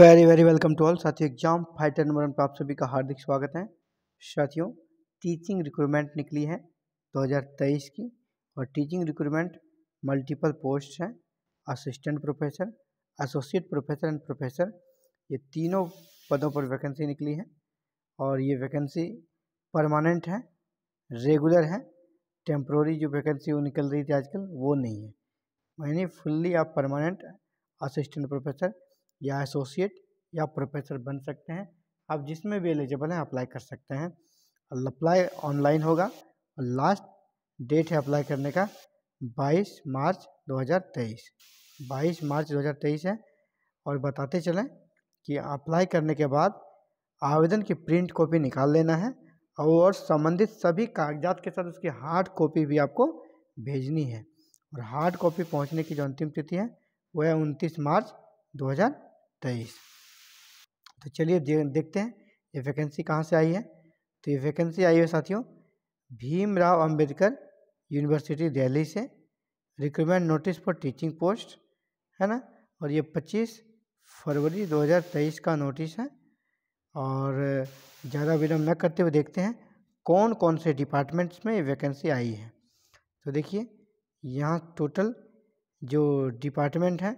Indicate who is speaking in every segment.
Speaker 1: very very welcome to all साथियों exam fighter number one पर आप सभी का हार्दिक स्वागत है साथियों टीचिंग रिक्रूटमेंट निकली है 2023 की और टीचिंग रिक्रूटमेंट मल्टीपल पोस्ट हैं assistant professor associate professor and professor ये तीनों पदों पर वैकेंसी निकली है और ये वैकेंसी परमानेंट है रेगुलर है टेम्प्रोरी जो वैकेंसी वो निकल रही थी आजकल वो नहीं है मैंने फुल्ली आप परमानेंट असिस्टेंट प्रोफेसर या एसोसिएट या प्रोफेसर बन सकते हैं आप जिसमें भी एलिजिबल हैं अप्लाई कर सकते हैं अप्लाई ऑनलाइन होगा और लास्ट डेट है अप्लाई करने का 22 मार्च 2023 22 मार्च 2023 है और बताते चलें कि अप्लाई करने के बाद आवेदन की प्रिंट कॉपी निकाल लेना है और संबंधित सभी कागजात के साथ उसकी हार्ड कॉपी भी आपको भेजनी है और हार्ड कॉपी पहुंचने की जो अंतिम तिथि है वह है उनतीस मार्च तेईस तो, तो चलिए दे, देखते हैं ये वैकेंसी कहाँ से आई है तो ये वैकेंसी आई है साथियों भीमराव अंबेडकर यूनिवर्सिटी दिल्ली से recruitment notice for teaching post है ना और ये 25 फरवरी 2023 का नोटिस है और ज़्यादा विलम्ब न करते हुए देखते हैं कौन कौन से डिपार्टमेंट्स में वैकेंसी आई है तो देखिए यहाँ टोटल जो डिपार्टमेंट हैं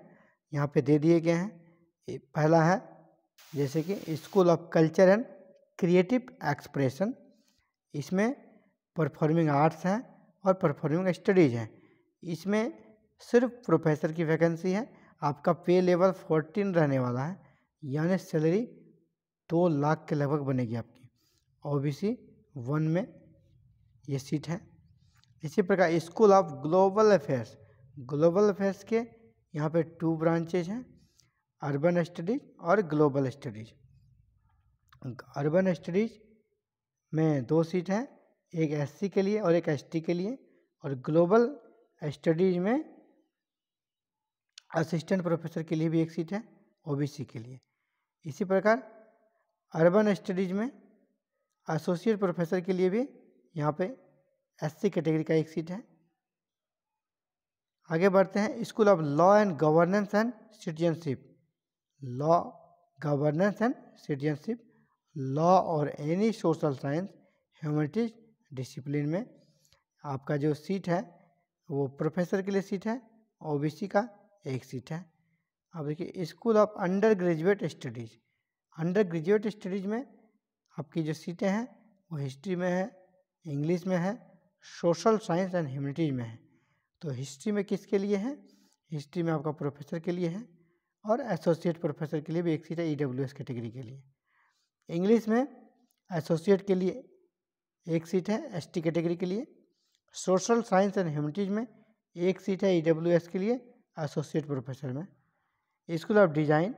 Speaker 1: यहाँ पे दे दिए गए हैं पहला है जैसे कि school of culture and creative expression इसमें परफॉर्मिंग आर्ट्स हैं और परफॉर्मिंग स्टडीज़ हैं इसमें सिर्फ प्रोफेसर की वैकेंसी है आपका पे लेवल फोर्टीन रहने वाला है यानी सैलरी दो लाख के लगभग बनेगी आपकी ओबीसी वन में ये सीट है इसी प्रकार school of global affairs global affairs के यहाँ पे टू ब्रांचेज हैं अर्बन स्टडीज और ग्लोबल स्टडीज अर्बन स्टडीज में दो सीट हैं एक एससी के लिए और एक एसटी के लिए और ग्लोबल स्टडीज में असिस्टेंट प्रोफेसर के लिए भी एक सीट है ओबीसी के लिए इसी प्रकार अर्बन स्टडीज में एसोसिएट प्रोफेसर के लिए भी यहाँ पे एससी कैटेगरी का एक सीट है आगे बढ़ते हैं school of law and governance and citizenship law governance and citizenship law और any social science humanities discipline में आपका जो सीट है वो प्रोफेसर के लिए सीट है ओबीसी का एक सीट है अब देखिए school of undergraduate studies undergraduate studies में आपकी जो सीटें हैं वो हिस्ट्री में है इंग्लिश में है सोशल साइंस एंड ह्यूमनिटीज में है तो हिस्ट्री में किसके लिए है हिस्ट्री में आपका प्रोफेसर के लिए है और एसोसिएट प्रोफेसर के लिए भी एक सीट है ई डब्ल्यू एस कैटेगरी के लिए इंग्लिश में एसोसिएट के लिए एक सीट है एस टी कैटेगरी के लिए सोशल साइंस एंड ह्यूमनिटीज में एक सीट है ई डब्ल्यू एस के लिए एसोसिएट प्रोफेसर में स्कूल ऑफ डिज़ाइन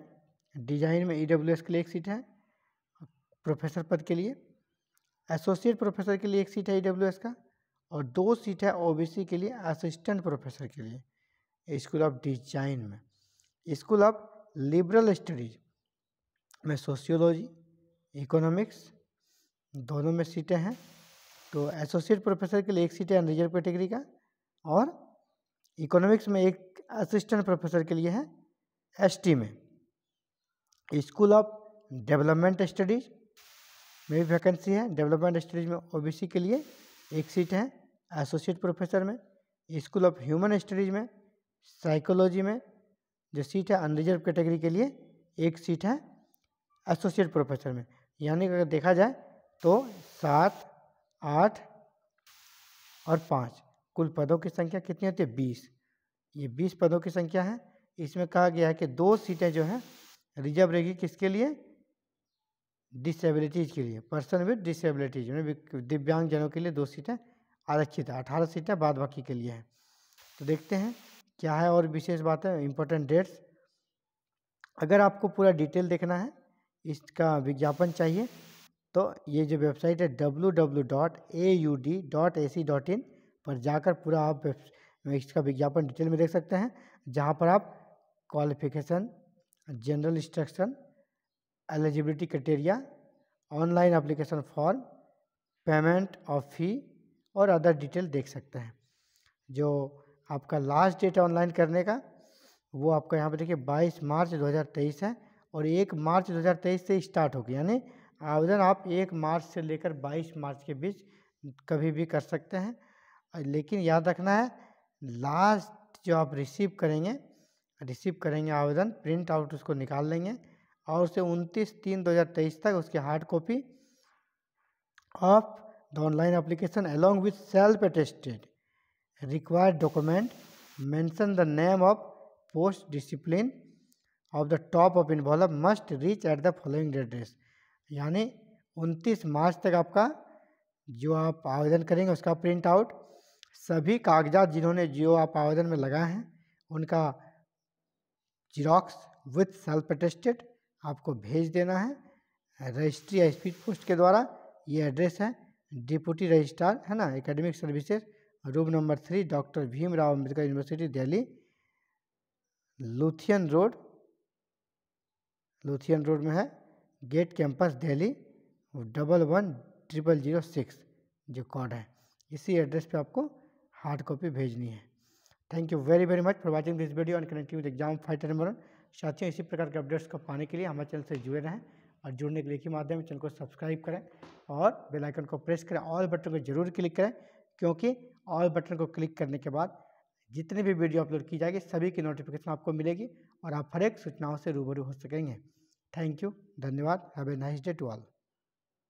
Speaker 1: डिज़ाइन में ई डब्ल्यू एस के लिए एक सीट है प्रोफेसर पद के लिए एसोसिएट प्रोफेसर के लिए एक सीट है ई डब्ल्यू एस का और दो सीट है ओ बी सी के लिए असिस्टेंट प्रोफेसर के लिए स्कूल ऑफ डिजाइन में स्कूल ऑफ लिबरल स्टडीज में सोशियोलॉजी इकोनॉमिक्स दोनों में सीटें हैं तो एसोसिएट प्रोफेसर के लिए एक सीट है रिजर्व कैटेगरी का और इकोनॉमिक्स में एक असिस्टेंट प्रोफेसर के लिए है एसटी में स्कूल ऑफ डेवलपमेंट स्टडीज में भी वैकेंसी है डेवलपमेंट स्टडीज में ओबीसी के लिए एक सीट है एसोसिएट प्रोफेसर में स्कूल ऑफ ह्यूमन स्टडीज में साइकोलॉजी में जो सीट है अनरिजर्व कैटेगरी के लिए एक सीट है एसोसिएट प्रोफेसर में यानी अगर देखा जाए तो सात आठ और पाँच कुल पदों की संख्या कितनी होती है बीस ये बीस पदों की संख्या है इसमें कहा गया है कि दो सीटें जो हैं रिजर्व रहेगी किसके लिए डिसेबिलिटीज़ के लिए पर्सन विद डिसेबिलिटीज में दिव्यांगजनों के लिए दो सीटें आरक्षित है अठारह सीटें बाद बाकी के लिए हैं तो देखते हैं क्या है और विशेष बात है इम्पोर्टेंट डेट्स अगर आपको पूरा डिटेल देखना है इसका विज्ञापन चाहिए तो ये जो वेबसाइट है W W dot A U D dot A C dot in पर जाकर पूरा आप इसका विज्ञापन डिटेल में देख सकते हैं जहाँ पर आप qualification general instruction eligibility criteria online application form payment of fee और अदर डिटेल देख सकते हैं जो आपका लास्ट डेट ऑनलाइन करने का वो आपका यहाँ पे देखिए 22 मार्च 2023 है और 1 मार्च 2023 से स्टार्ट होगी यानी आवेदन आप 1 मार्च से लेकर 22 मार्च के बीच कभी भी कर सकते हैं लेकिन याद रखना है लास्ट जो आप रिसीव करेंगे रिसीव करेंगे आवेदन प्रिंट आउट उसको निकाल लेंगे और उसे 29 तीन 2023 तक उसकी hard copy of the online application along with self attested required document mention the name of post discipline of the top of envelope must reach at the following address यानी 29 मार्च तक आपका जो आप आवेदन करेंगे उसका प्रिंट आउट सभी कागजात जिन्होंने जो आप आवेदन में लगाए हैं उनका जिरॉक्स विथ सेल्फ अटेस्टेड आपको भेज देना है रजिस्ट्री स्पीड पोस्ट के द्वारा ये एड्रेस है डिप्यूटी रजिस्ट्रार है ना academic services room number three doctor Bhimrao Ambedkar university Delhi Lothian road Lothian road में है gate campus Delhi double one triple zero six जो कॉड है इसी एड्रेस पे आपको हार्ड कॉपी भेजनी है thank you very very much for watching this video and connecting with exam fighter number one साथियों इसी प्रकार के अपडेट्स को पाने के लिए हमारे चैनल से जुड़े रहें और जुड़ने के लिए ही माध्यम चैनल को सब्सक्राइब करें और बेलाइकन को प्रेस करें ऑल बटन को जरूर क्लिक करें क्योंकि ऑल बटन को क्लिक करने के बाद जितनी भी वीडियो अपलोड की जाएगी सभी की नोटिफिकेशन आपको मिलेगी और आप हर एक सूचनाओं से रूबरू हो सकेंगे थैंक यू धन्यवाद have a nice day to all